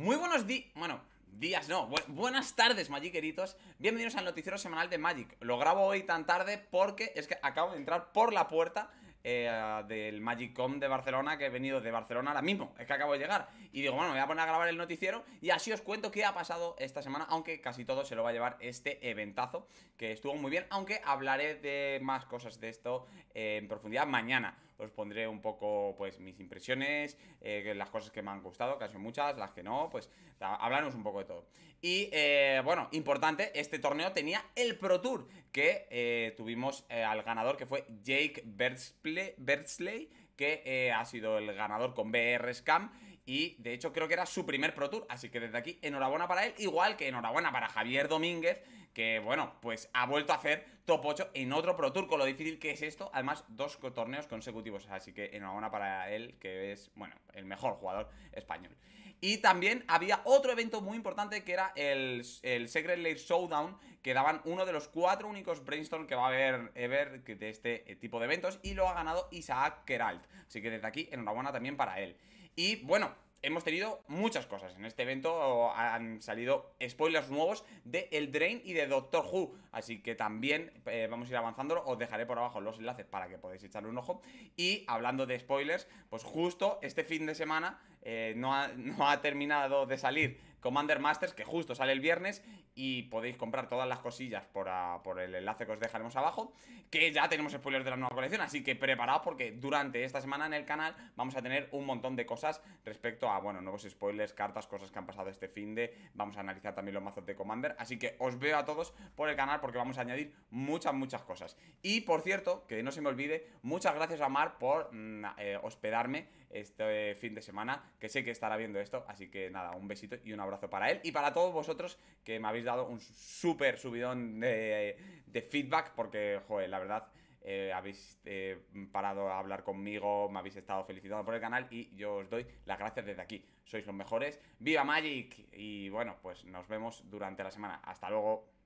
Muy buenos días, bueno, días no, buenas tardes magiqueritos. bienvenidos al noticiero semanal de Magic Lo grabo hoy tan tarde porque es que acabo de entrar por la puerta eh, del Magicom de Barcelona Que he venido de Barcelona ahora mismo, es que acabo de llegar Y digo, bueno, me voy a poner a grabar el noticiero y así os cuento qué ha pasado esta semana Aunque casi todo se lo va a llevar este eventazo que estuvo muy bien Aunque hablaré de más cosas de esto eh, en profundidad mañana os pondré un poco, pues, mis impresiones, eh, las cosas que me han gustado, que han sido muchas, las que no, pues, hablarnos un poco de todo. Y, eh, bueno, importante, este torneo tenía el Pro Tour, que eh, tuvimos al ganador, que fue Jake Bertsley, que ha sido el ganador con BR Scam y de hecho creo que era su primer Pro Tour, así que desde aquí enhorabuena para él, igual que enhorabuena para Javier Domínguez, que bueno, pues ha vuelto a hacer top 8 en otro Pro Tour, con lo difícil que es esto, además dos torneos consecutivos, así que enhorabuena para él, que es, bueno, el mejor jugador español. Y también había otro evento muy importante que era el, Secret Lair Showdown, que daban uno de los cuatro únicos brainstorm que va a haber ever de este tipo de eventos, y lo ha ganado Isaac Keralt, así que desde aquí enhorabuena también para él. Y bueno, hemos tenido muchas cosas. En este evento han salido spoilers nuevos de El Drain y de Doctor Who. Así que también eh, vamos a ir avanzándolo. Os dejaré por abajo los enlaces para que podáis echarle un ojo. Y hablando de spoilers, pues justo este fin de semana eh, no, no ha terminado de salir Commander Masters, que justo sale el viernes y podéis comprar todas las cosillas por, el enlace que os dejaremos abajo, que ya tenemos spoilers de la nueva colección, así que preparaos porque durante esta semana en el canal vamos a tener un montón de cosas respecto a, bueno, nuevos spoilers, cartas, cosas que han pasado este fin de, vamos a analizar también los mazos de Commander, así que os veo a todos por el canal porque vamos a añadir muchas, muchas cosas. Y por cierto, que no se me olvide, muchas gracias a Mar por mm, eh, hospedarme este fin de semana, que sé que estará viendo esto, así que nada, un besito y un abrazo para él y para todos vosotros que me habéis dado un súper subidón de, feedback porque, joder, la verdad... Eh, habéis eh, parado a hablar conmigo, me habéis estado felicitando por el canal y yo os doy las gracias desde aquí. Sois los mejores. ¡Viva Magic! Y bueno, pues nos vemos durante la semana. Hasta luego.